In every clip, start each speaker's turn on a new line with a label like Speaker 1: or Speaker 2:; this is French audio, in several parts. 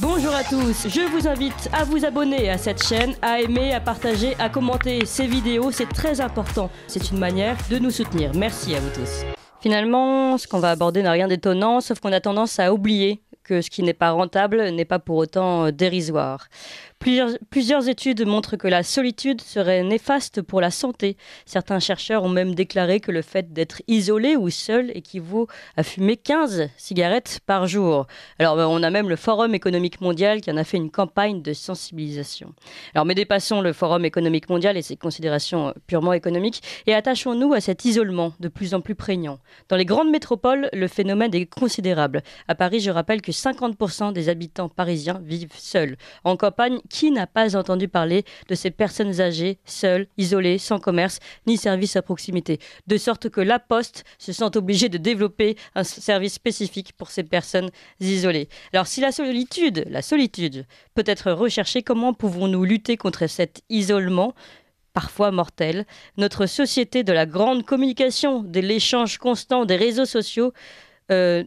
Speaker 1: Bonjour à tous, je vous invite à vous abonner à cette chaîne, à aimer, à partager, à commenter ces vidéos, c'est très important. C'est une manière de nous soutenir. Merci à vous tous. Finalement, ce qu'on va aborder n'a rien d'étonnant, sauf qu'on a tendance à oublier que ce qui n'est pas rentable n'est pas pour autant euh, dérisoire. Plusieurs, plusieurs, études montrent que la solitude serait néfaste pour la santé. Certains chercheurs ont même déclaré que le fait d'être isolé ou seul équivaut à fumer 15 cigarettes par jour. Alors ben, on a même le Forum économique mondial qui en a fait une campagne de sensibilisation. Alors mais dépassons le Forum économique mondial et ses considérations purement économiques et attachons-nous à cet isolement de plus en plus prégnant. Dans les grandes métropoles, le phénomène est considérable. À Paris, je rappelle que 50% des habitants parisiens vivent seuls. En campagne, qui n'a pas entendu parler de ces personnes âgées, seules, isolées, sans commerce, ni service à proximité De sorte que la Poste se sent obligée de développer un service spécifique pour ces personnes isolées. Alors si la solitude, la solitude peut être recherchée, comment pouvons-nous lutter contre cet isolement parfois mortel, notre société de la grande communication, de l'échange constant des réseaux sociaux euh,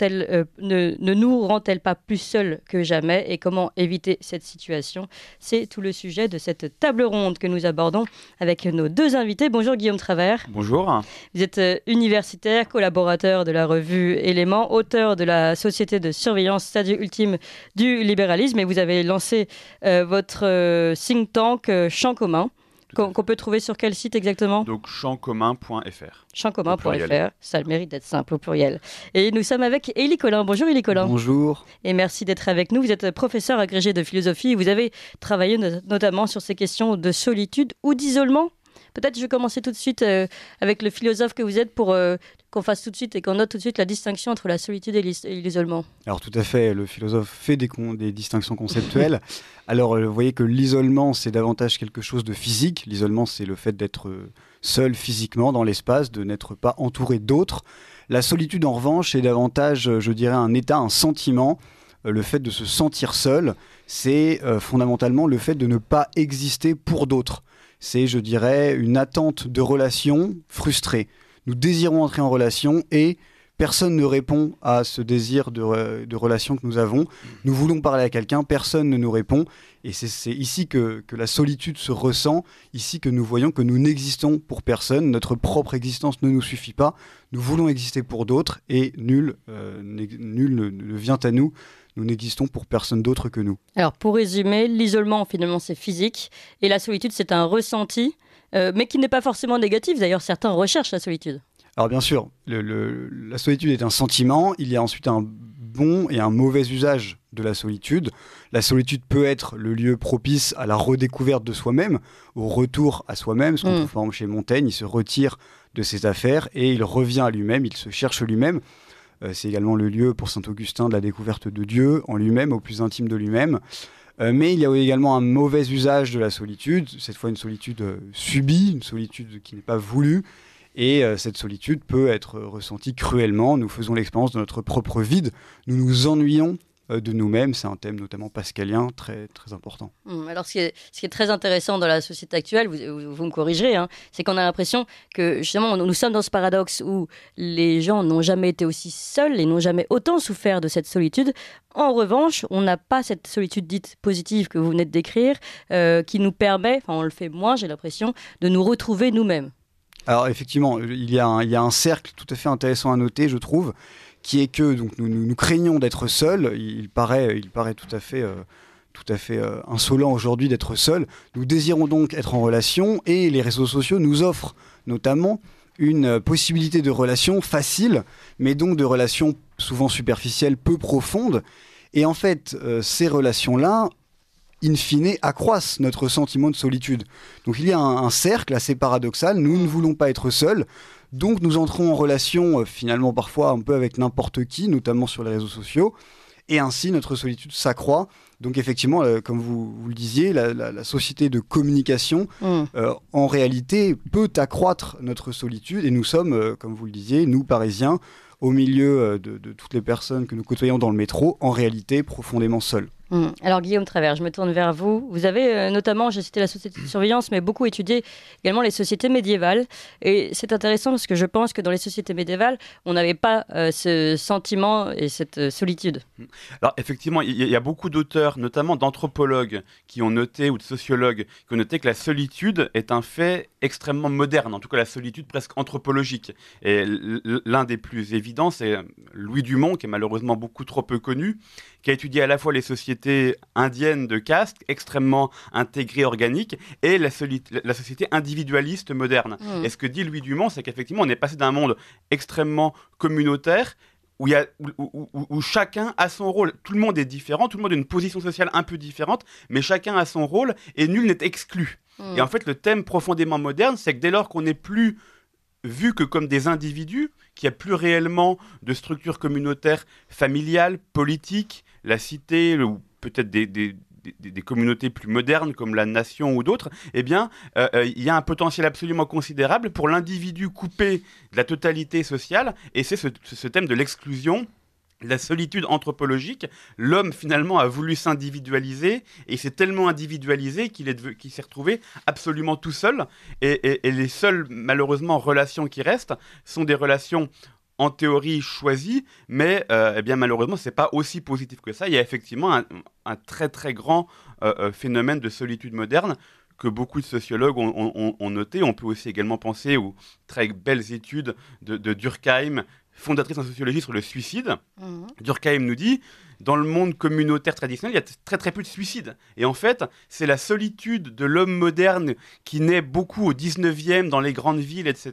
Speaker 1: euh, ne, nous rend-elle pas plus seuls que jamais et comment éviter cette situation C'est tout le sujet de cette table ronde que nous abordons avec nos deux invités. Bonjour Guillaume Travers. Bonjour. Vous êtes euh, universitaire, collaborateur de la revue Éléments, auteur de la société de surveillance Stade Ultime du libéralisme et vous avez lancé votre think tank Champ commun qu'on peut trouver sur quel site exactement Donc champcommun.fr. Champcommun.fr, ça le mérite d'être simple au pluriel. Et nous sommes avec Élie Collin. Bonjour Élie Collin. Bonjour. Et merci d'être avec nous. Vous êtes professeur agrégé de philosophie. Vous avez travaillé notamment sur ces questions de solitude ou d'isolement. Peut-être je vais commencer tout de suite euh, avec le philosophe que vous êtes pour euh, qu'on fasse tout de suite et qu'on note tout de suite la distinction entre la solitude et l'isolement.
Speaker 2: Alors tout à fait, le philosophe fait des, distinctions conceptuelles. Alors euh, vous voyez que l'isolement, c'est davantage quelque chose de physique. L'isolement, c'est le fait d'être euh, seul physiquement dans l'espace, de n'être pas entouré d'autres. La solitude, en revanche, c'est davantage, euh, je dirais, un état, un sentiment le fait de se sentir seul, c'est fondamentalement le fait de ne pas exister pour d'autres. C'est, je dirais, une attente de relation frustrée nous désirons entrer en relation et personne ne répond à ce désir de, relation que nous avons. Nous voulons parler à quelqu'un, personne ne nous répond. Et c'est ici que, la solitude se ressent, ici que nous voyons que nous n'existons pour personne, notre propre existence ne nous suffit pas, nous voulons exister pour d'autres et nul, euh, nul ne vient à nous nous n'existons pour personne d'autre que nous.
Speaker 1: Alors pour résumer, l'isolement finalement c'est physique et la solitude c'est un ressenti euh, mais qui n'est pas forcément négatif. D'ailleurs, certains recherchent la solitude.
Speaker 2: Alors bien sûr, la solitude est un sentiment, il y a ensuite un bon et un mauvais usage de la solitude. La solitude peut être le lieu propice à la redécouverte de soi-même, au retour à soi-même, ce qu'on forme mm. chez Montaigne, il se retire de ses affaires et il revient à lui-même, il se cherche lui-même. Euh, c'est également le lieu pour Saint Augustin de la découverte de Dieu en lui-même, au plus intime de lui-même. Euh, mais il y a également un mauvais usage de la solitude, cette fois une solitude euh, subie, une solitude qui n'est pas voulue. Et euh, cette solitude peut être ressentie cruellement. Nous faisons l'expérience de notre propre vide. Nous nous ennuyons euh, de nous-mêmes. C'est un thème notamment pascalien très, très important.
Speaker 1: Hum, alors ce qui, est, très intéressant dans la société actuelle, vous, me corrigerez, hein, c'est qu'on a l'impression que justement nous sommes dans ce paradoxe où les gens n'ont jamais été aussi seuls et n'ont jamais autant souffert de cette solitude. En revanche, on n'a pas cette solitude dite positive que vous venez de décrire, euh, qui nous permet, enfin on le fait moins j'ai l'impression, de nous retrouver nous-mêmes.
Speaker 2: Alors effectivement, il y a un cercle tout à fait intéressant à noter, je trouve qui est que donc, nous, craignons d'être seuls. Il, paraît, il paraît tout à fait euh, tout à fait euh, insolent aujourd'hui d'être seul. Nous désirons donc être en relation et les réseaux sociaux nous offrent notamment une euh, possibilité de relation facile, mais donc de relations souvent superficielles, peu profondes. Et en fait, ces relations-là, in fine, accroissent notre sentiment de solitude. Donc il y a un cercle assez paradoxal. Nous ne voulons pas être seuls, donc nous entrons en relation euh, finalement parfois un peu avec n'importe qui, notamment sur les réseaux sociaux. Et ainsi, notre solitude s'accroît. Donc effectivement, euh, comme vous, le disiez, la, société de communication, mm. euh, en réalité, peut accroître notre solitude. Et nous sommes, comme vous le disiez, nous, Parisiens, au milieu de toutes les personnes que nous côtoyons dans le métro, en réalité, profondément seuls.
Speaker 1: Mm. Alors Guillaume Travers, je me tourne vers vous. Vous avez euh, notamment, j'ai cité la société de surveillance, mais beaucoup étudié également les sociétés médiévales. Et c'est intéressant parce que je pense que dans les sociétés médiévales, on n'avait pas euh, ce sentiment et cette euh, solitude. Mm.
Speaker 3: Alors effectivement, il y, y, a beaucoup d'auteurs, notamment d'anthropologues, qui ont noté, ou de sociologues, qui ont noté que la solitude est un fait extrêmement moderne, en tout cas la solitude presque anthropologique. Et l'un des plus évidents, c'est Louis Dumont, qui est malheureusement beaucoup trop peu connu, qui a étudié à la fois les sociétés indiennes de caste, extrêmement intégrées, organiques, et la, société individualiste moderne. est hmm. Et ce que dit Louis Dumont, c'est qu'effectivement, on est passé d'un monde extrêmement communautaire où, y a, où, chacun a son rôle. Tout le monde est différent, tout le monde a une position sociale un peu différente, mais chacun a son rôle et nul n'est exclu. Hmm. Et en fait, le thème profondément moderne, c'est que dès lors qu'on n'est plus vu que comme des individus, qu'il n'y a plus réellement de structure communautaire familiale, politique, la cité, ou peut-être des, communautés plus modernes comme la nation ou d'autres, eh bien, euh, euh, il y a un potentiel absolument considérable pour l'individu coupé de la totalité sociale, et c'est ce, thème de l'exclusion la solitude anthropologique, l'homme finalement a voulu s'individualiser et s'est tellement individualisé qu'il s'est retrouvé absolument tout seul. Et, les seules, malheureusement, relations qui restent sont des relations en théorie choisies mais euh, eh bien malheureusement c'est pas aussi positif que ça. Il y a effectivement un, très très grand euh, euh, phénomène de solitude moderne que beaucoup de sociologues ont, noté. On peut aussi également penser aux très belles études de, de Durkheim fondatrice en sociologie sur le suicide, mhm. Durkheim nous dit dans le monde communautaire traditionnel, il y a très très peu de suicides. Et en fait, c'est la solitude de l'homme moderne qui naît beaucoup au 19e, dans les grandes villes, etc.,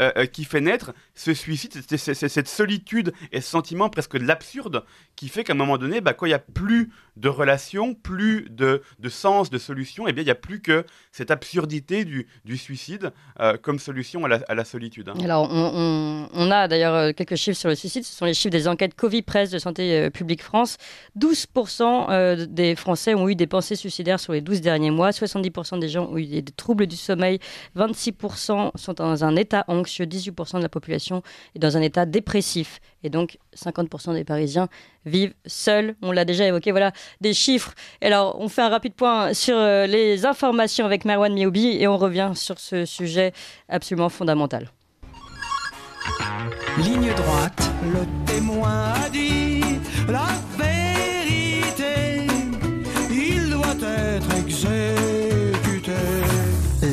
Speaker 3: euh, euh, qui fait naître ce suicide, c'est cette solitude et ce sentiment presque de l'absurde qui fait qu'à un moment donné, bah, quand il n'y a plus de relations, plus de, de sens, de solution, et eh bien il n'y a plus que cette absurdité du, du suicide euh, comme solution à la, à la solitude. Hein.
Speaker 1: Alors, on, on a d'ailleurs quelques chiffres sur le suicide. Ce sont les chiffres des enquêtes Covid-Presse de Santé publique France, 12% euh, des Français ont eu des pensées suicidaires sur les 12 derniers mois, 70% des gens ont eu des troubles du sommeil, 26% sont dans un état anxieux, 18% de la population est dans un état dépressif. Et donc, 50% des Parisiens vivent seuls. On l'a déjà évoqué, voilà, des chiffres. alors, on fait un rapide point sur euh, les informations avec Marwan Mioubi et on revient sur ce sujet absolument fondamental.
Speaker 2: Ligne droite, le témoin a dit la
Speaker 1: vérité,
Speaker 2: il doit être exécuté.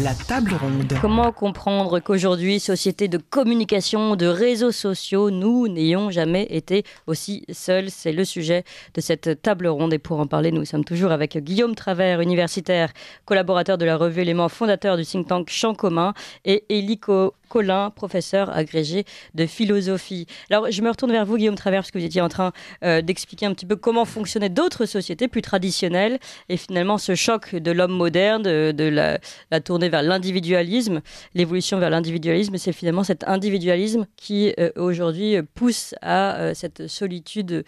Speaker 1: La table ronde. Comment comprendre qu'aujourd'hui, société de communication, de réseaux sociaux, nous n'ayons jamais été aussi seuls C'est le sujet de cette table ronde. Et pour en parler, nous sommes toujours avec Guillaume Travers, universitaire, collaborateur de la revue Éléments, fondateur du think tank Champ commun, et Eliko Colin, professeur agrégé de philosophie. Alors, je me retourne vers vous, Guillaume Travers, parce que vous étiez en train euh, d'expliquer un petit peu comment fonctionnaient d'autres sociétés plus traditionnelles et finalement ce choc de l'homme moderne, de, la, tournée vers l'individualisme, l'évolution vers l'individualisme, c'est finalement cet individualisme qui euh, aujourd'hui pousse à euh, cette solitude,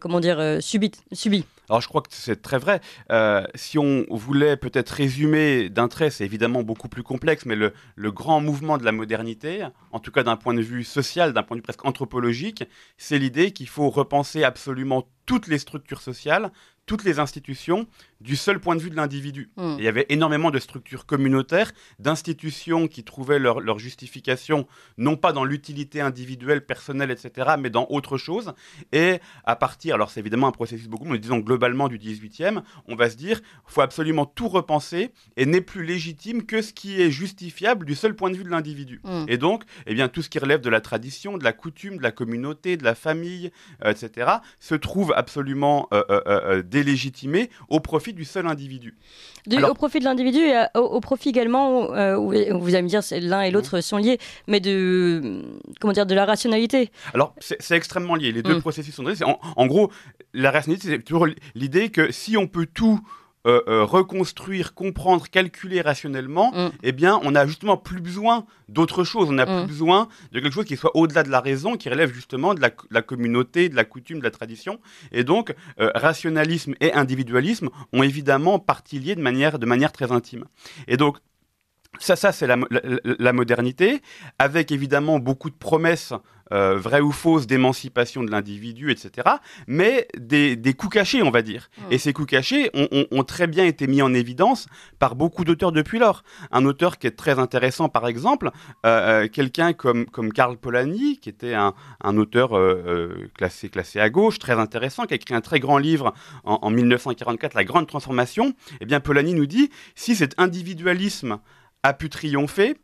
Speaker 1: comment dire, subite, subie. Alors
Speaker 3: je crois que c'est très vrai. Euh, si on voulait peut-être résumer d'un trait, c'est évidemment beaucoup plus complexe, mais le, grand mouvement de la modernité, en tout cas d'un point de vue social, d'un point de vue presque anthropologique, c'est l'idée qu'il faut repenser absolument toutes les structures sociales toutes les institutions du seul point de vue de l'individu. Hmm. Il y avait énormément de structures communautaires, d'institutions qui trouvaient leur, justification non pas dans l'utilité individuelle, personnelle, etc., mais dans autre chose. Et à partir, alors c'est évidemment un processus beaucoup, mais disons globalement du 18e, on va se dire, faut absolument tout repenser et n'est plus légitime que ce qui est justifiable du seul point de vue de l'individu. Hmm. Et donc, eh bien, tout ce qui relève de la tradition, de la coutume, de la communauté, de la famille, euh, etc., se trouve absolument euh, euh, euh délégitimé au profit du seul individu. au
Speaker 1: profit de l'individu et euh, au, profit également, euh, vous allez me dire l'un et mhm. l'autre sont liés, mais de, comment dire, de la rationalité.
Speaker 3: Alors c'est extrêmement lié, les deux mhm. processus sont liés. En, en, gros, la rationalité, c'est toujours l'idée que si on peut tout euh, euh, reconstruire, comprendre, calculer rationnellement, mm. eh bien, on a justement plus besoin d'autre chose. On n'a plus mm. besoin de quelque chose qui soit au-delà de la raison, qui relève justement de la, communauté, de la coutume, de la tradition. Et donc, euh, rationalisme et individualisme ont évidemment partie liée de manière, de manière très intime. Et donc, ça, ça c'est la, modernité, avec évidemment beaucoup de promesses euh, vrai vraie ou fausse d'émancipation de l'individu, etc., mais des, coups cachés, on va dire. Mm. Et ces coups cachés ont, très bien été mis en évidence par beaucoup d'auteurs depuis lors. Un auteur qui est très intéressant, par exemple, euh, euh, quelqu'un comme, comme Karl Polanyi, qui était un, auteur classé, à gauche, très intéressant, qui a écrit un très grand livre en, en 1944, La Grande Transformation, eh bien Polanyi nous dit, si cet individualisme a pu triompher,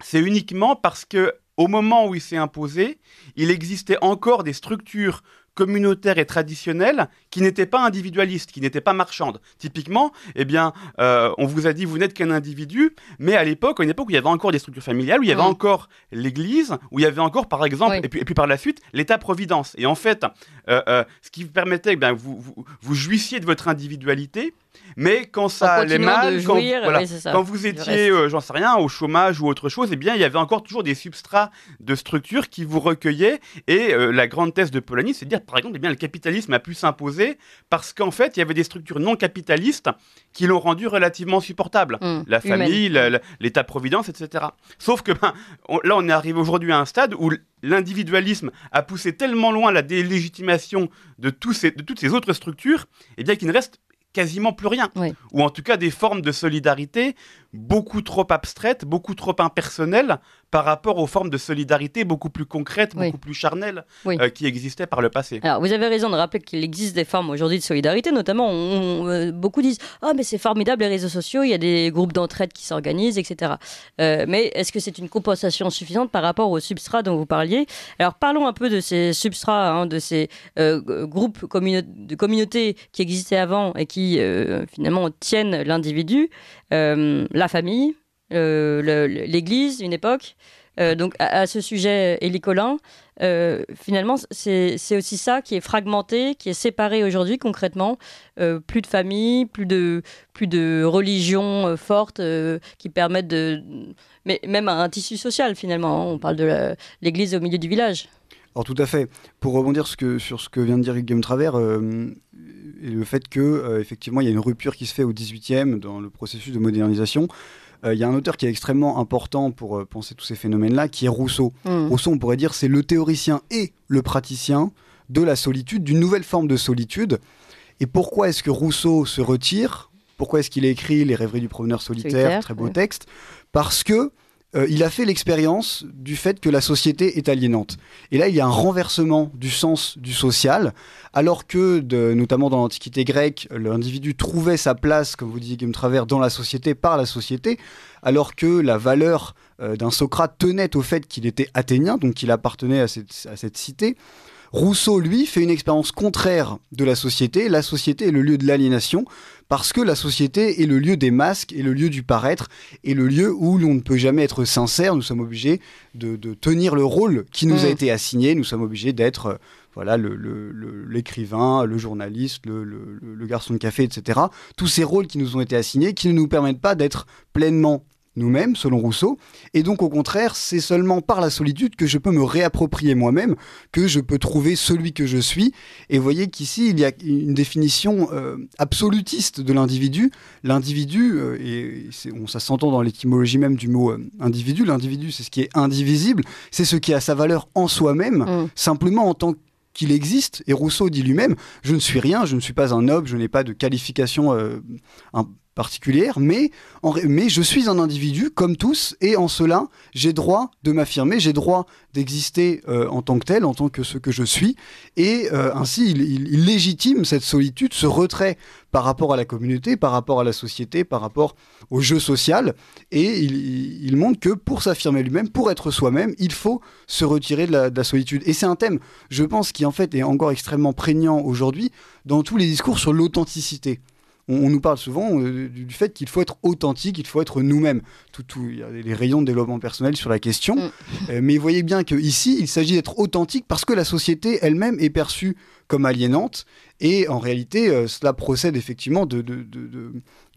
Speaker 3: c'est uniquement parce que au moment où il s'est imposé, il existait encore des structures communautaires et traditionnelles qui n'étaient pas individualistes, qui n'étaient pas marchandes. Typiquement, eh bien, euh, on vous a dit vous n'êtes qu'un individu, mais à l'époque, une époque il y avait encore des structures familiales, où il y avait encore l'Église, où il y avait encore, par exemple, et, puis, par la suite, l'État-providence. Et en fait, euh, euh, ce qui vous permettait, eh vous, vous jouissiez de votre individualité, mais quand ça allait mal, quand, vous étiez, euh, j'en sais rien, au chômage ou autre chose, eh bien, il y avait encore toujours des substrats de structures qui vous recueillaient. Et euh, la grande thèse de Polanyi, c'est de dire, par exemple, eh bien, le capitalisme a pu s'imposer parce qu'en fait, il y avait des structures non capitalistes qui l'ont rendu relativement supportable. Hum, la famille, hum. l'État-providence, etc. Sauf que ben, là, on est arrivé aujourd'hui à un stade où l'individualisme a poussé tellement loin la délégitimation de, tous de toutes ces autres structures, eh bien qu'il ne reste quasiment plus rien. Ou en tout cas des formes de solidarité beaucoup trop abstraites, beaucoup trop impersonnelles par rapport aux formes de solidarité beaucoup
Speaker 1: plus concrètes, beaucoup plus charnelles
Speaker 3: euh, qui existaient par le passé.
Speaker 1: Alors, vous avez raison de rappeler qu'il existe des formes aujourd'hui de solidarité, notamment, euh, beaucoup disent Ah, mais c'est formidable les réseaux sociaux, il y a des groupes d'entraide qui s'organisent, etc. Euh, mais est-ce que c'est une compensation suffisante par rapport au substrat dont vous parliez Alors, parlons un peu de ces substrats, hein, de ces groupes de communautés qui existaient avant et qui, finalement, tiennent l'individu, la famille, euh, l'Église, une époque. Euh, donc à, ce sujet, Élie Collin, euh, finalement, c'est aussi ça qui est fragmenté, qui est séparé aujourd'hui concrètement. plus de familles, plus de, plus de religions fortes qui permettent de... Mais même un, tissu social finalement, on parle de l'église au milieu du village.
Speaker 2: Alors tout à fait. Pour rebondir ce que, sur ce que vient de dire Guillaume Travers, et le fait que effectivement il y a une rupture qui se fait au 18e dans le processus de modernisation, euh, il y a un auteur qui est extrêmement important pour euh, penser tous ces phénomènes-là, qui est Rousseau. Hmm. Rousseau, on pourrait dire, c'est le théoricien et le praticien de la solitude, d'une nouvelle forme de solitude. Et pourquoi est-ce que Rousseau se retire Pourquoi est-ce qu'il a écrit Les rêveries du promeneur solitaire, très beau texte Parce que euh, il a fait l'expérience du fait que la société est aliénante. Et là, il y a un renversement du sens du social, alors que, notamment dans l'Antiquité grecque, l'individu trouvait sa place, comme vous disiez Travers, dans la société, par la société, alors que la valeur euh, d'un Socrate tenait au fait qu'il était athénien, donc qu'il appartenait à cette, à cette cité. Rousseau, lui, fait une expérience contraire de la société. La société est le lieu de l'aliénation, parce que la société est le lieu des masques, et le lieu du paraître, et le lieu où l'on ne peut jamais être sincère. Nous sommes obligés de, tenir le rôle qui nous a mm. été assigné. Nous sommes obligés d'être euh, voilà l'écrivain, le, le, journaliste, le, garçon de café, etc. Tous ces rôles qui nous ont été assignés, qui ne nous permettent pas d'être pleinement nous-mêmes, selon Rousseau. Et donc, au contraire, c'est seulement par la solitude que je peux me réapproprier moi-même, que je peux trouver celui que je suis. Et vous voyez qu'ici, il y a une définition euh, absolutiste de l'individu. L'individu, euh, et on, ça s'entend dans l'étymologie même du mot euh, individu, l'individu, c'est ce qui est indivisible, c'est ce qui a sa valeur en soi-même, mm. simplement en tant qu'il existe. Et Rousseau dit lui-même, je ne suis rien, je ne suis pas un noble, je n'ai pas de qualification particulière, mais, mais je suis un individu comme tous, et en cela, j'ai droit de m'affirmer, j'ai droit d'exister euh, en tant que tel, en tant que ce que je suis, et euh, ainsi il, légitime cette solitude, ce retrait par rapport à la communauté, par rapport à la société, par rapport au jeu social, et il, montre que pour s'affirmer lui-même, pour être soi-même, il faut se retirer de la, de la solitude. Et c'est un thème, je pense, qui en fait est encore extrêmement prégnant aujourd'hui dans tous les discours sur l'authenticité on, nous parle souvent euh, du, fait qu'il faut être authentique, il faut être nous-mêmes. Tout, il y a les rayons de développement personnel sur la question. Mm. Euh, mais vous voyez bien qu'ici, il s'agit d'être authentique parce que la société elle-même est perçue comme aliénante. Et en réalité, euh, cela procède effectivement du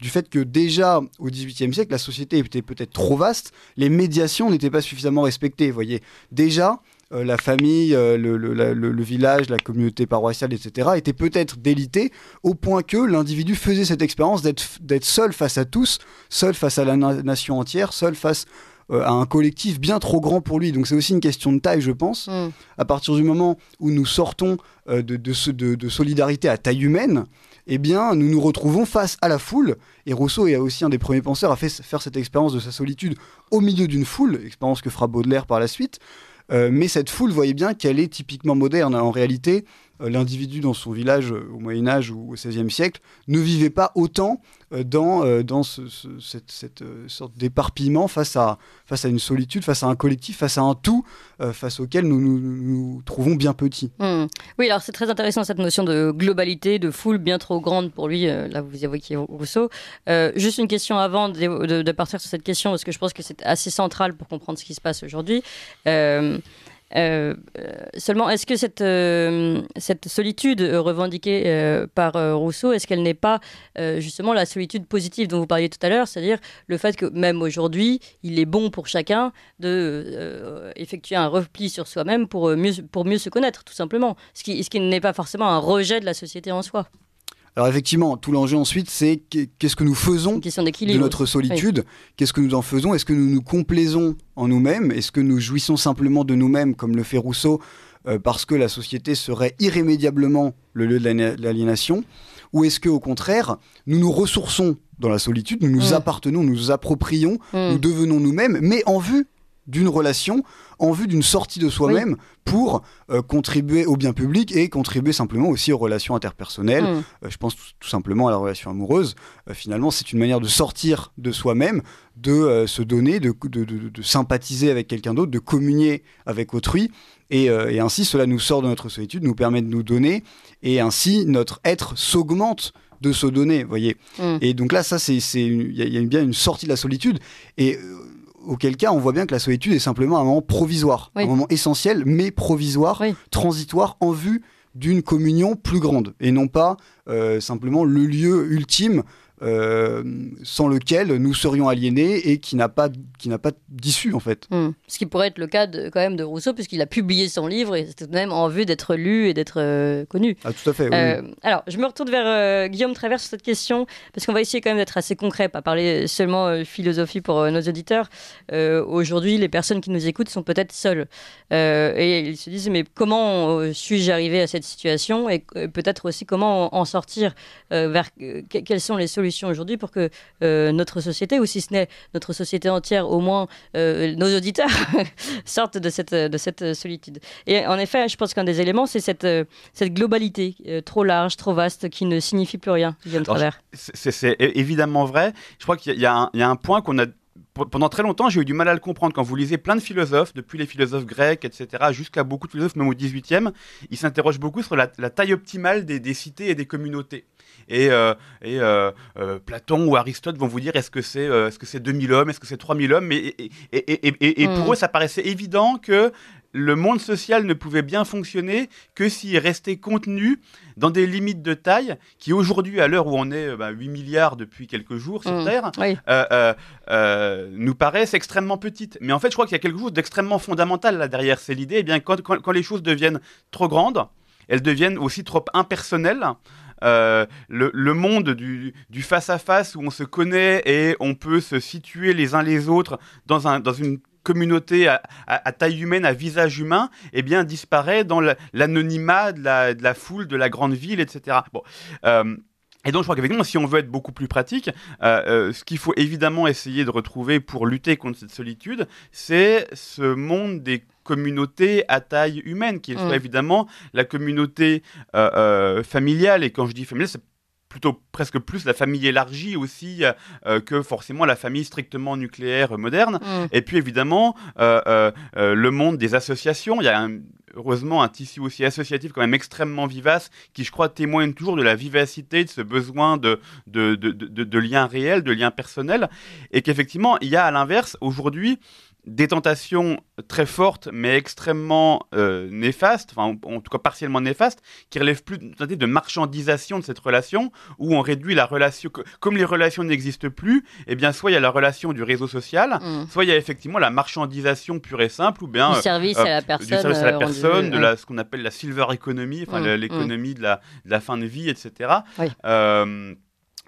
Speaker 2: fait que déjà au XVIIIe siècle, la société était peut-être trop vaste, les médiations n'étaient pas suffisamment respectées. Voyez, déjà, euh, la famille, euh, le, village, la communauté paroissiale, etc., était peut-être délité au point que l'individu faisait cette expérience d'être seul face à tous, seul face à la nation entière, seul face euh, à un collectif bien trop grand pour lui. Donc c'est aussi une question de taille, je pense. Mm. À partir du moment où nous sortons de, solidarité à taille humaine, eh bien, nous nous retrouvons face à la foule. Et Rousseau est aussi un des premiers penseurs à faire cette expérience de sa solitude au milieu d'une foule, expérience que fera Baudelaire par la suite. Euh, mais cette foule, vous voyez bien qu'elle est typiquement moderne. En réalité, euh, l'individu dans son village euh, au Moyen Âge ou au XVIe siècle ne vivait pas autant euh, dans, dans cette, sorte d'éparpillement face à, face à une solitude, face à un collectif, face à un tout face auquel nous nous, nous trouvons bien petits. Hmm.
Speaker 1: Oui, alors c'est très intéressant cette notion de globalité, de foule bien trop grande pour lui, là vous évoquiez Rousseau. juste une question avant de, partir sur cette question, parce que je pense que c'est assez central pour comprendre ce qui se passe aujourd'hui. Euh, euh, seulement, est-ce que cette, euh, solitude revendiquée par Rousseau, est-ce qu'elle n'est pas justement la solitude positive dont vous parliez tout à l'heure, c'est-à-dire le fait que même aujourd'hui, il est bon pour chacun de effectuer un repli sur soi-même pour mieux, pour mieux se connaître, tout simplement, ce qui n'est pas forcément un rejet de la société en soi
Speaker 2: alors effectivement, tout l'enjeu ensuite, c'est qu'est-ce que nous faisons de notre solitude Qu'est-ce que nous en faisons Est-ce que nous nous complaisons en nous-mêmes Est-ce que nous jouissons simplement de nous-mêmes, comme le fait Rousseau, euh, parce que la société serait irrémédiablement le lieu de l'aliénation Ou est-ce que, au contraire, nous nous ressourçons dans la solitude, nous nous mmh. appartenons, nous nous approprions, mmh. nous devenons nous-mêmes, mais en vue d'une relation en vue d'une sortie de soi-même pour euh, contribuer au bien public et contribuer simplement aussi aux relations interpersonnelles. Mmh. Euh, je pense tout, simplement à la relation amoureuse. Euh, finalement, c'est une manière de sortir de soi-même, de se donner, de, sympathiser avec quelqu'un d'autre, de communier avec autrui. Et, ainsi, cela nous sort de notre solitude, nous permet de nous donner, et ainsi notre être s'augmente de se donner, voyez. Mmh. Et donc là, ça, c'est, il y, y, a bien une sortie de la solitude. Et auquel cas on voit bien que la solitude est simplement un moment provisoire, un moment essentiel, mais provisoire, transitoire, en vue d'une communion plus grande, et non pas euh, simplement le lieu ultime euh, sans lequel nous serions aliénés et qui n'a pas qui n'a pas d'issue en fait. Hmm.
Speaker 1: Ce qui pourrait être le cas de, quand même de Rousseau puisqu'il a publié son livre et c'était tout même en vue d'être lu et d'être euh, connu.
Speaker 2: Ah tout à fait. Euh,
Speaker 1: alors je me retourne vers euh, Guillaume Travers sur cette question parce qu'on va essayer quand même d'être assez concret, pas parler seulement philosophie pour nos auditeurs. Aujourd'hui les personnes qui nous écoutent sont peut-être seules et ils se disent mais comment suis-je arrivé à cette situation et, peut-être aussi comment en sortir vers quelles sont les solutions aujourd'hui pour que notre société ou si ce n'est notre société entière au moins euh, nos auditeurs sortent de cette, de cette solitude. Et en effet, je pense qu'un des éléments, c'est cette, euh, cette globalité euh, trop large, trop vaste, qui ne signifie plus rien, Guillaume Travers.
Speaker 3: C'est évidemment vrai. Je crois qu'il y, a un point qu'on a pendant très longtemps, j'ai eu du mal à le comprendre. Quand vous lisez plein de philosophes, depuis les philosophes grecs, etc., jusqu'à beaucoup de philosophes, même au 18e, ils s'interrogent beaucoup sur la, taille optimale des, des, cités et des communautés. Et, euh, euh, euh, Platon ou Aristote vont vous dire est-ce que c'est est-ce que c'est 2000 hommes, est-ce que c'est 3000 hommes Et, pour hmm. eux, ça paraissait évident que le monde social ne pouvait bien fonctionner que s'il restait contenu dans des limites de taille qui aujourd'hui, à l'heure où on est 8 bah, milliards depuis quelques jours sur hmm. Terre, nous paraissent extrêmement petites. Mais en fait, je crois qu'il y a quelque chose d'extrêmement fondamental là derrière. C'est l'idée, eh bien, quand, les choses deviennent trop grandes, elles deviennent aussi trop impersonnelles. Euh, le, monde du, face-à-face où on se connaît et on peut se situer les uns les autres dans, un, dans une communauté à, taille humaine, à visage humain, eh bien, disparaît dans l'anonymat de la, foule de la grande ville, etc. Euh, et donc, je crois qu'effectivement, si on veut être beaucoup plus pratique, euh, ce qu'il faut évidemment essayer de retrouver pour lutter contre cette solitude, c'est ce monde des communauté à taille humaine, qui est mm. évidemment la communauté euh, euh, familiale. Et quand je dis familiale, c'est plutôt presque plus la famille élargie aussi euh, que forcément la famille strictement nucléaire moderne. Mm. Et puis évidemment, le monde des associations, il y a heureusement un tissu aussi associatif quand même extrêmement vivace qui, je crois, témoigne toujours de la vivacité, de ce besoin de, de, de, de, de liens réels, de liens personnels. Et qu'effectivement, il y a à l'inverse aujourd'hui des tentations très fortes, mais extrêmement euh, néfastes, enfin, en tout cas partiellement néfastes, qui relèvent plus de marchandisation de cette relation, où on réduit la relation. Comme les relations n'existent plus, eh bien, soit il y a la relation du réseau social, mm. soit il y a effectivement la marchandisation pure et simple, ou bien. Du service euh, à la euh, personne. de ce qu'on appelle la silver economy, enfin, mm. Mm. l'économie de, la, fin de vie, etc.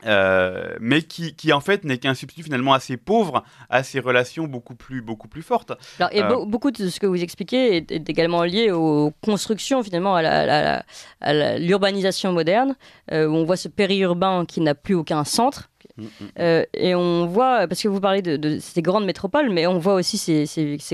Speaker 3: Euh, mais qui, qui, en fait n'est qu'un substitut finalement assez pauvre à ces relations beaucoup plus, beaucoup plus fortes. et euh,
Speaker 1: beaucoup de ce que vous expliquez est, également lié aux constructions finalement à l'urbanisation moderne, euh, où on voit ce périurbain qui n'a plus aucun centre. Mm, mm, mm. Euh, et on voit, parce que vous parlez de, ces grandes métropoles, mais on voit aussi ces,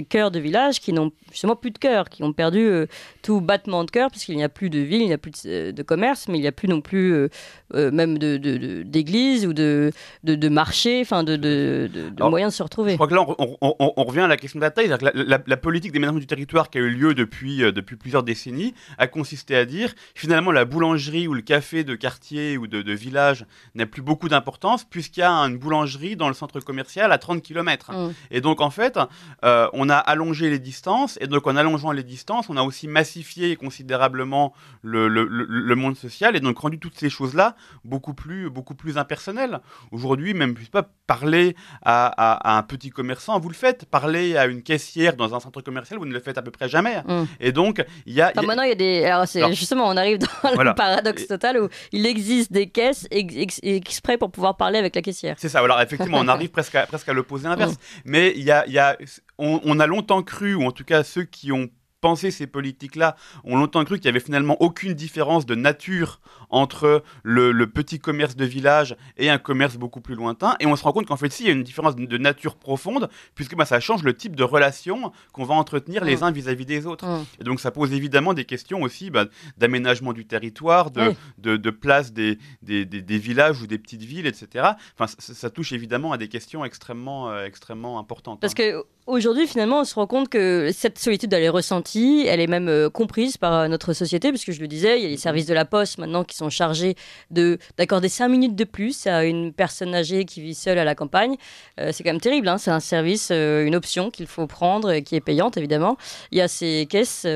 Speaker 1: cœurs de villages qui n'ont justement plus de cœur, qui ont perdu euh, tout battement de cœur, puisqu'il n'y a plus de ville, il n'y a plus de, euh, commerce, mais il n'y a plus non plus même d'église ou de, de, marché, enfin de,
Speaker 3: moyens de se retrouver. Je crois que là, on, revient à la question de la taille. la, la, politique d'aménagement du territoire qui a eu lieu depuis, depuis plusieurs décennies a consisté à dire finalement la boulangerie ou le café de quartier ou de village n'a plus beaucoup d'importance puisqu'il y a une boulangerie dans le centre commercial à 30 km. Mmh. Et donc, en fait, euh, on a allongé les distances, et donc en allongeant les distances, on a aussi massifié considérablement le, monde social, et donc rendu toutes ces choses-là beaucoup plus, beaucoup plus impersonnelles. Aujourd'hui, même, je pas, parler à, un petit commerçant, vous le faites. Parler à une caissière dans un centre commercial, vous ne le faites à peu près jamais. Mmh. Et donc, il y a... Maintenant, il
Speaker 1: y a des... Alors, justement, on arrive dans le paradoxe total où il existe des caisses exprès pour pouvoir parler avec la caissière. C'est ça. Alors effectivement, on arrive
Speaker 3: presque à, presque à l'opposé inverse. Mm. Mais il y a, on, on, a longtemps cru, ou en tout cas ceux qui ont penser ces politiques-là ont longtemps cru qu'il y avait finalement aucune différence de nature entre le, petit commerce de village et un commerce beaucoup plus lointain. Et on se rend compte qu'en fait, si, il y a une différence de nature profonde, puisque bah, ça change le type de relation qu'on va entretenir les mmh. uns vis-à-vis des autres. Mmh. Et donc, ça pose évidemment des questions aussi bah, d'aménagement du territoire, de, de, place des, des, villages ou des petites villes, etc. Enfin, ça, touche évidemment à des questions extrêmement, euh, extrêmement importantes. Parce hein.
Speaker 1: que Aujourd'hui, finalement, on se rend compte que cette solitude, elle est ressentie, elle est même euh, comprise par euh, notre société, puisque je le disais, il y a les mhm. services de la poste maintenant qui sont chargés de d'accorder 5 minutes de plus à une personne âgée qui vit seule à la campagne. Euh, c'est quand même terrible, hein. c'est un service, une option qu'il faut prendre et qui est payante, évidemment. Il y a ces caisses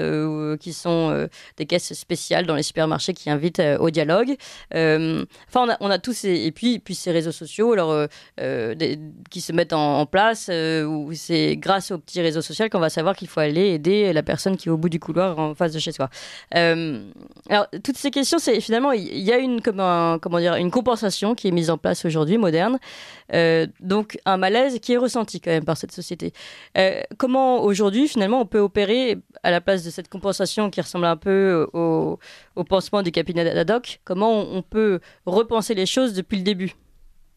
Speaker 1: qui sont des caisses spéciales dans les supermarchés qui invitent au dialogue. Enfin, on a, tous ces... Et puis, puis ces réseaux sociaux alors, qui se mettent en, place, ou c'est grâce au petit réseau social qu'on va savoir qu'il faut aller aider la personne qui est au bout du couloir en face de chez soi. Euh, alors, toutes ces questions, c'est finalement, il y a une, comme comment dire, une compensation qui est mise en place aujourd'hui, moderne. Euh, donc, un malaise qui est ressenti quand même par cette société. Euh, comment aujourd'hui, finalement, on peut opérer à la place de cette compensation qui ressemble un peu au, pansement du cabinet d'Adoc Comment on, peut repenser les choses depuis le début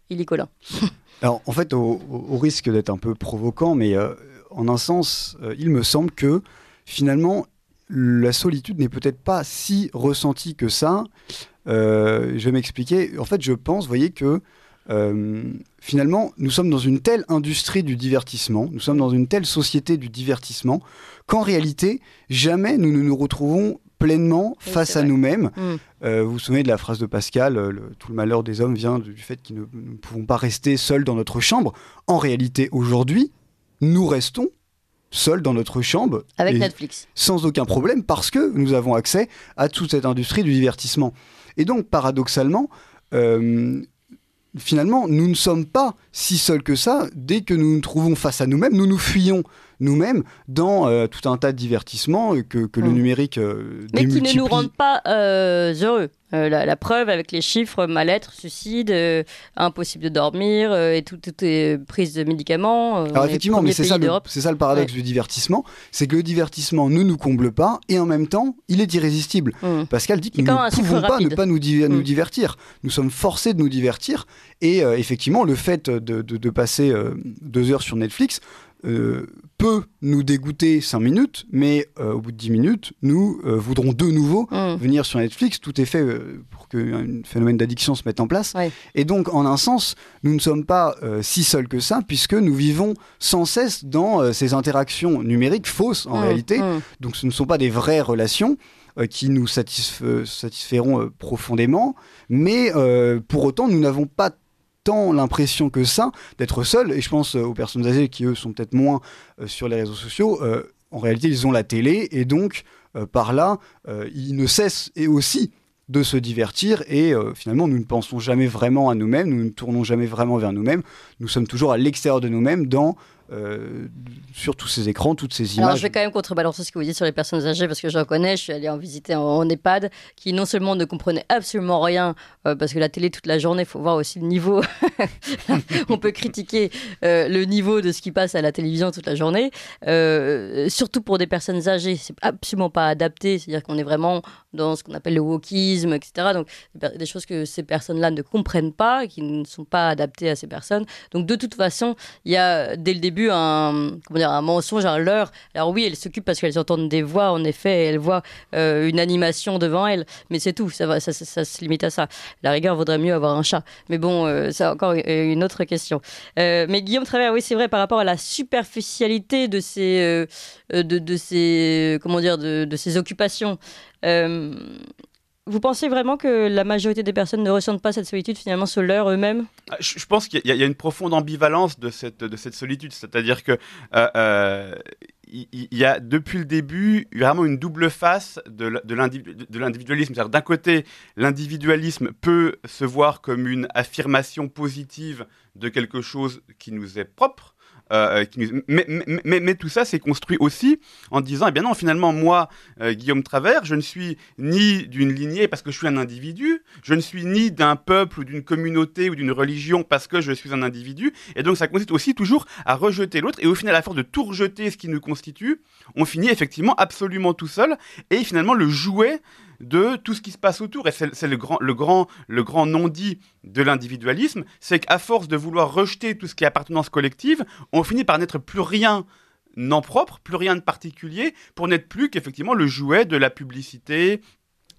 Speaker 1: Illicola
Speaker 2: Alors, en fait, au, risque d'être un peu provocant, mais euh, en un sens, euh, il me semble que finalement, la solitude n'est peut-être pas si ressentie que ça. Euh, je vais m'expliquer. En fait, je pense, voyez, que finalement, nous sommes dans une telle industrie du divertissement, nous sommes dans une telle société du divertissement, qu'en réalité, jamais nous ne nous retrouvons pleinement face à nous-mêmes. Mm. Euh, vous vous souvenez de la phrase de Pascal, euh, tout le malheur des hommes vient du fait qu'ils ne, ne pouvons pas rester seuls dans notre chambre. En réalité, aujourd'hui, nous restons seuls dans notre chambre. Avec Netflix. Sans aucun problème, parce que nous avons accès à toute cette industrie du divertissement. Et donc, paradoxalement, euh, finalement, nous ne sommes pas si seuls que ça. Dès que nous nous trouvons face à nous-mêmes, nous nous fuyons nous-mêmes dans euh, tout un tas de divertissements que, que le mm. numérique euh, Mais qui ne nous rendent
Speaker 1: pas euh, heureux. Euh, la, preuve avec les chiffres, mal-être, suicide, impossible de dormir, et toutes tout, prises de médicaments. Alors effectivement, mais c'est ça, ça, le paradoxe
Speaker 2: du divertissement, c'est que le divertissement ne nous comble pas, et en même temps, il est irrésistible. Mm. Pascal dit que nous ne pouvons pas ne pas nous, mm. divertir. Nous sommes forcés de nous divertir, et effectivement, le fait de, de passer deux heures sur Netflix euh, peut nous dégoûter 5 minutes, mais euh, au bout de 10 minutes, nous euh, voudrons de nouveau mm. venir sur Netflix. Tout est fait pour qu'un phénomène d'addiction se mette en place. Et donc, en un sens, nous ne sommes pas si seuls que ça, puisque nous vivons sans cesse dans ces interactions numériques fausses en mm. réalité. Mm. Donc, ce ne sont pas des vraies relations qui nous satisferont profondément, mais pour autant, nous n'avons pas tant l'impression que ça d'être seul. Et je pense euh, aux personnes âgées qui, eux, sont peut-être moins euh, sur les réseaux sociaux. Euh, en réalité, ils ont la télé et donc, par là, ils ne cessent et aussi de se divertir et finalement nous ne pensons jamais vraiment à nous-mêmes, nous ne tournons jamais vraiment vers nous-mêmes, nous sommes toujours à l'extérieur de nous-mêmes dans euh, sur tous ces écrans, toutes ces images. je vais
Speaker 1: quand même contrebalancer ce que vous dites sur les personnes âgées parce que j'en connais. Je suis allée en visiter en, EHPAD qui non seulement ne comprenaient absolument rien euh, parce que la télé toute la journée, il faut voir aussi le niveau. On peut critiquer euh, le niveau de ce qui passe à la télévision toute la journée. surtout pour des personnes âgées, c'est absolument pas adapté. C'est-à-dire qu'on est vraiment dans ce qu'on appelle le wokisme, etc. Donc, des choses que ces personnes-là ne comprennent pas, qui ne sont pas adaptées à ces personnes. Donc, de toute façon, il y a dès le début un, comment dire, un mensonge, un leurre. Alors, oui, elles s'occupent parce qu'elles entendent des voix, en effet, elle elles voient euh, une animation devant elles, mais c'est tout, ça, va, ça, ça, se limite à ça. La rigueur vaudrait mieux avoir un chat. Mais bon, ça euh, c'est encore euh, une autre question. mais Guillaume Travers, oui, c'est vrai, par rapport à la superficialité de ces, de, de ces, comment dire, de, de ces occupations. Euh, vous pensez vraiment que la majorité des personnes ne ressentent pas cette solitude, finalement, sur leur eux-mêmes
Speaker 3: ah, Je pense qu'il y, a une profonde ambivalence de cette, de cette solitude, c'est-à-dire que... Euh, euh, il y a depuis le début vraiment une double face de, de l'individualisme. d'un côté, l'individualisme peut se voir comme une affirmation positive de quelque chose qui nous est propre, euh, euh, mais, tout ça s'est construit aussi en disant, eh bien non, finalement, moi, euh, Guillaume Travers, je ne suis ni d'une lignée parce que je suis un individu, je ne suis ni d'un peuple ou d'une communauté ou d'une religion parce que je suis un individu, et donc ça consiste aussi toujours à rejeter l'autre, et au final, à force de tout rejeter ce qui nous constitue, on finit effectivement absolument tout seul, et finalement le jouet de tout ce qui se passe autour. Et c'est le grand, le grand, le grand non-dit de l'individualisme, c'est qu'à force de vouloir rejeter tout ce qui est appartenance collective, on finit par n'être plus rien non propre, plus rien de particulier, pour n'être plus qu'effectivement le jouet de la publicité,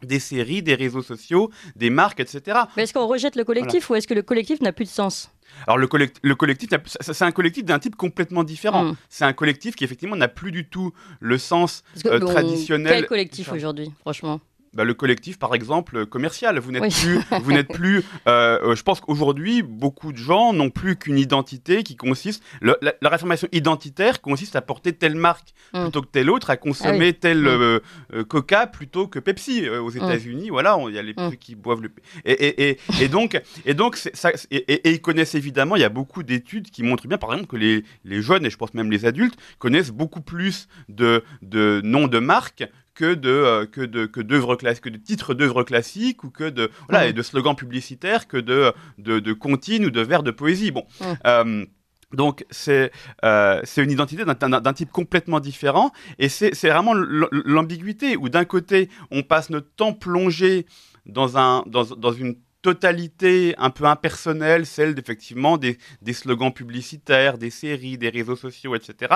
Speaker 3: des séries, des réseaux sociaux, des marques, etc.
Speaker 1: Mais est-ce qu'on rejette le collectif ou est-ce que le collectif n'a plus de sens
Speaker 3: alors le, le collectif, c'est un collectif d'un type complètement différent. Hmm. C'est un collectif qui effectivement n'a plus du tout le sens euh, traditionnel. Quel collectif aujourd'hui, franchement bah, le collectif, par exemple, euh, commercial. Vous n'êtes plus, vous n'êtes plus. Euh, euh, je pense qu'aujourd'hui, beaucoup de gens n'ont plus qu'une identité qui consiste. la, réformation identitaire consiste à porter telle marque mm. plutôt que telle autre, à consommer ah tel mm. Coca plutôt que Pepsi aux mm. États-Unis. Voilà, il y a les plus qui boivent le. Et, et, donc, et donc, ça, et, ils connaissent évidemment. Il y a beaucoup d'études qui montrent bien, par exemple, que les, jeunes et je pense même les adultes connaissent beaucoup plus de, de noms de marques que de euh, que de que d'œuvres que de titres d'œuvres classiques ou que de voilà mmh. et de slogans publicitaires que de de, de comptines ou de vers de poésie bon mmh. euh, donc c'est euh, c'est une identité d'un type complètement différent et c'est vraiment l'ambiguïté où d'un côté on passe notre temps plongé dans un dans, dans une totalité un peu impersonnelle, celle d'effectivement des, slogans publicitaires, des séries, des réseaux sociaux, etc.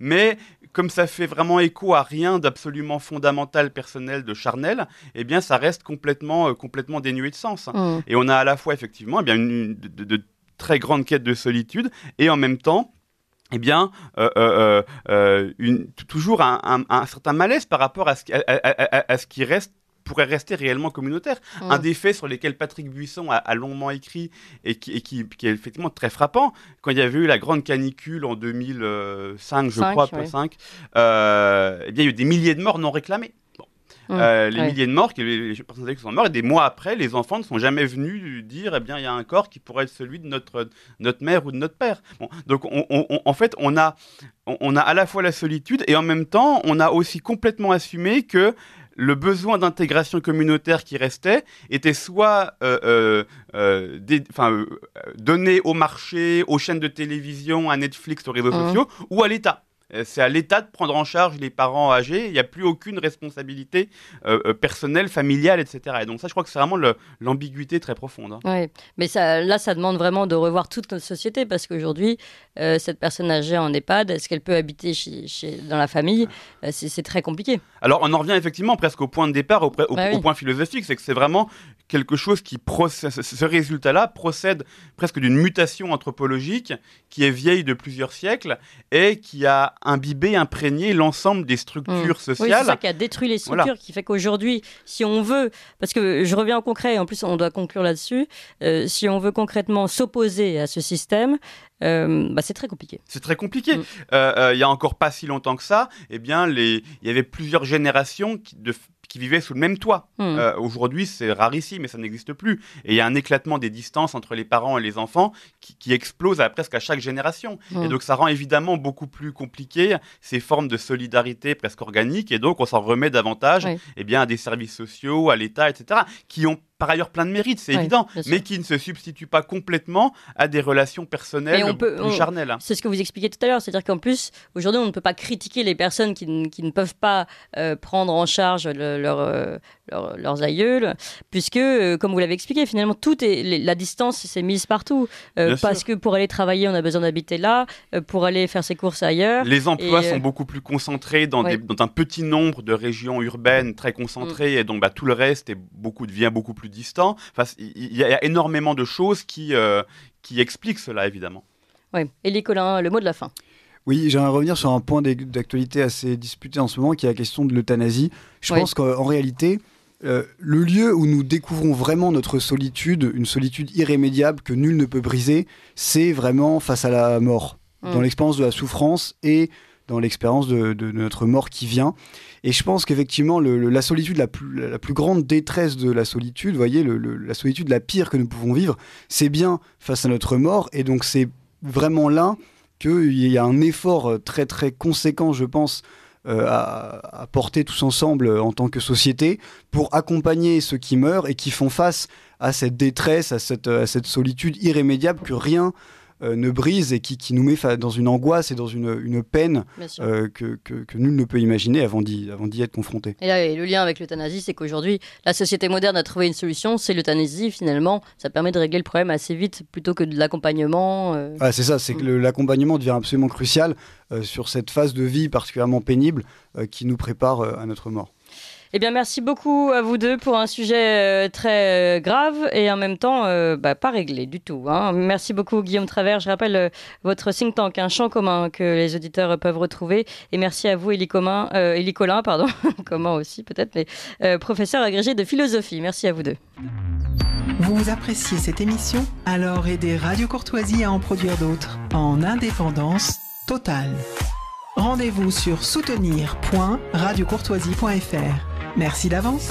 Speaker 3: Mais comme ça fait vraiment écho à rien d'absolument fondamental, personnel, de charnel, eh bien ça reste complètement, euh, complètement dénué de sens. Mm. Et on a à la fois effectivement eh bien, une, de, très grande quête de solitude et en même temps eh bien, euh, euh, une, toujours un, certain malaise par rapport à ce, à, ce qui reste pourrait rester réellement communautaire. Un mm. des faits sur lesquels Patrick Buisson a, longuement écrit et, qui, qui, est effectivement très frappant, quand il y avait eu la grande canicule en 2005, euh, je crois, 5, euh, eh bien, il y a eu des milliers de morts non réclamés. Mm. Euh, les milliers de morts, les, les personnes qui sont mortes, et des mois après, les enfants ne sont jamais venus dire, eh bien, il y a un corps qui pourrait être celui de notre, notre mère ou de notre père. donc, en fait, on a, on, a à la fois la solitude, et en même temps, on a aussi complètement assumé que le besoin d'intégration communautaire qui restait était soit euh, euh, euh, donné au marché, aux chaînes de télévision, à Netflix, aux réseaux mmh. sociaux, ou à l'État. C'est à l'État de prendre en charge les parents âgés. Il n'y a plus aucune responsabilité personnelle, familiale, etc. Et donc ça, je crois que c'est vraiment l'ambiguïté très profonde. Hein. Oui,
Speaker 1: mais ça, là, ça demande vraiment de revoir toute notre société parce qu'aujourd'hui, euh, cette personne âgée en EHPAD Est-ce qu'elle peut habiter chez, dans la famille euh, C'est très compliqué.
Speaker 3: Alors on en revient effectivement presque au point de départ, au, au, point philosophique, c'est que c'est vraiment quelque chose qui procède, ce résultat-là procède presque d'une mutation anthropologique qui est vieille de plusieurs siècles et qui a imbibé, imprégné l'ensemble des structures sociales. Mmh. Oui, c'est ça qui a
Speaker 1: détruit les structures, qui fait qu'aujourd'hui, si on veut, parce que je reviens au concret, et en plus on doit conclure là-dessus, euh, si on veut concrètement s'opposer à ce système, euh, bah, c'est très compliqué. C'est très compliqué. Mm.
Speaker 3: Euh, euh, il n'y y a encore pas si longtemps que ça, eh bien, les... il y avait plusieurs générations qui, de... qui vivaient sous le même toit. Mm. Aujourd'hui, c'est rarissime, mais ça n'existe plus. Et il y a un éclatement des distances entre les parents et les enfants qui, explose à presque à chaque génération. Mm. Et donc, ça rend évidemment beaucoup plus compliqué ces formes de solidarité presque organique. Et donc, on s'en remet davantage eh bien, à des services sociaux, à l'État, etc., qui ont par ailleurs plein de mérites, c'est évident, mais qui ne se substitue pas complètement à des relations personnelles plus charnelles.
Speaker 1: C'est ce que vous expliquiez tout à l'heure, c'est-à-dire qu'en plus, aujourd'hui, on ne peut pas critiquer les personnes qui, ne peuvent pas euh, prendre en charge leur, euh, leurs aïeuls, puisque, euh, comme vous l'avez expliqué, finalement, tout la distance s'est mise partout. Euh, parce que pour aller travailler, on a besoin d'habiter là, euh, pour aller faire ses courses ailleurs. Les emplois sont
Speaker 3: beaucoup plus concentrés dans, un petit nombre de régions urbaines très concentrées, mm. et donc bah, tout le reste est beaucoup, devient beaucoup plus distant. Il enfin, y, y, a énormément de choses qui, qui expliquent cela, évidemment.
Speaker 1: Oui, et Colin, le mot de la fin.
Speaker 2: Oui, j'aimerais revenir sur un point d'actualité assez disputé en ce moment, qui est la question de l'euthanasie. Je pense qu'en réalité, euh, le lieu où nous découvrons vraiment notre solitude, une solitude irrémédiable que nul ne peut briser, c'est vraiment face à la mort, mm. dans l'expérience de la souffrance et dans l'expérience de, notre mort qui vient. Et je pense qu'effectivement, la solitude, la plus, grande détresse de la solitude, voyez, la solitude la pire que nous pouvons vivre, c'est bien face à notre mort. Et donc c'est vraiment là qu'il y a un effort euh, très très conséquent, je pense, euh, à, porter tous ensemble euh, en tant que société pour accompagner ceux qui meurent et qui font face à cette détresse, à cette euh, solitude irrémédiable que rien euh, ne brise et qui, qui, nous met dans une angoisse et dans une, une peine euh, que, que, nul ne peut imaginer avant d'y, avant d'y être confronté.
Speaker 1: Et, le lien avec l'euthanasie, c'est qu'aujourd'hui, la société moderne a trouvé une solution, c'est l'euthanasie finalement. Ça permet de régler le problème assez vite plutôt que de l'accompagnement. Euh. Ah, c'est ça, c'est que
Speaker 2: mm. l'accompagnement devient absolument crucial sur cette phase de vie particulièrement pénible qui nous prépare à notre mort.
Speaker 1: Eh bien, merci beaucoup à vous deux pour un sujet euh, très euh, grave et en même temps euh, bah, pas réglé du tout. Hein. Merci beaucoup Guillaume Travers. Je rappelle votre think tank, un champ commun que les auditeurs peuvent retrouver. Et merci à vous, Élie, Colin, pardon, comment aussi peut-être, mais professeur agrégé de philosophie. Merci à vous deux.
Speaker 2: Vous appréciez cette émission Alors aidez Radio Courtoisie à en produire d'autres en indépendance totale. Rendez-vous sur soutenir.radiocourtoisie.fr. Merci d'avance.